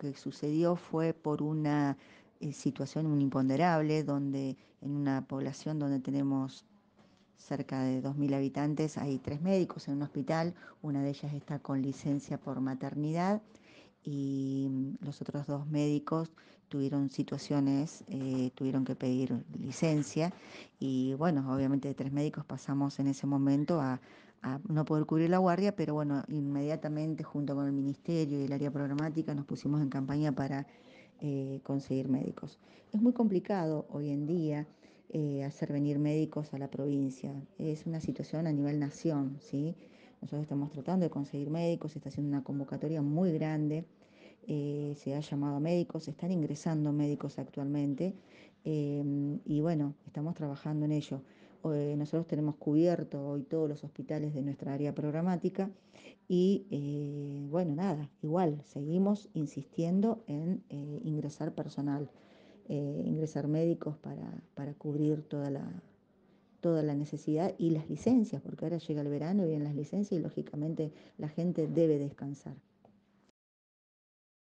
que sucedió fue por una eh, situación imponderable, donde en una población donde tenemos cerca de 2.000 habitantes hay tres médicos en un hospital, una de ellas está con licencia por maternidad y mm, los otros dos médicos tuvieron situaciones, eh, tuvieron que pedir licencia y bueno, obviamente de tres médicos pasamos en ese momento a, no poder cubrir la guardia, pero bueno, inmediatamente junto con el ministerio y el área programática nos pusimos en campaña para eh, conseguir médicos. Es muy complicado hoy en día eh, hacer venir médicos a la provincia, es una situación a nivel nación, ¿sí? Nosotros estamos tratando de conseguir médicos, se está haciendo una convocatoria muy grande, eh, se ha llamado a médicos, se están ingresando médicos actualmente em, y bueno, estamos trabajando en ello. Eh, nosotros tenemos cubierto hoy todos los hospitales de nuestra área programática y eh, bueno, nada, igual, seguimos insistiendo en ingresar personal. ingresar médicos para, para cubrir toda la, toda la necesidad y las licencias, porque ahora llega el verano y vienen las licencias y lógicamente la gente debe descansar.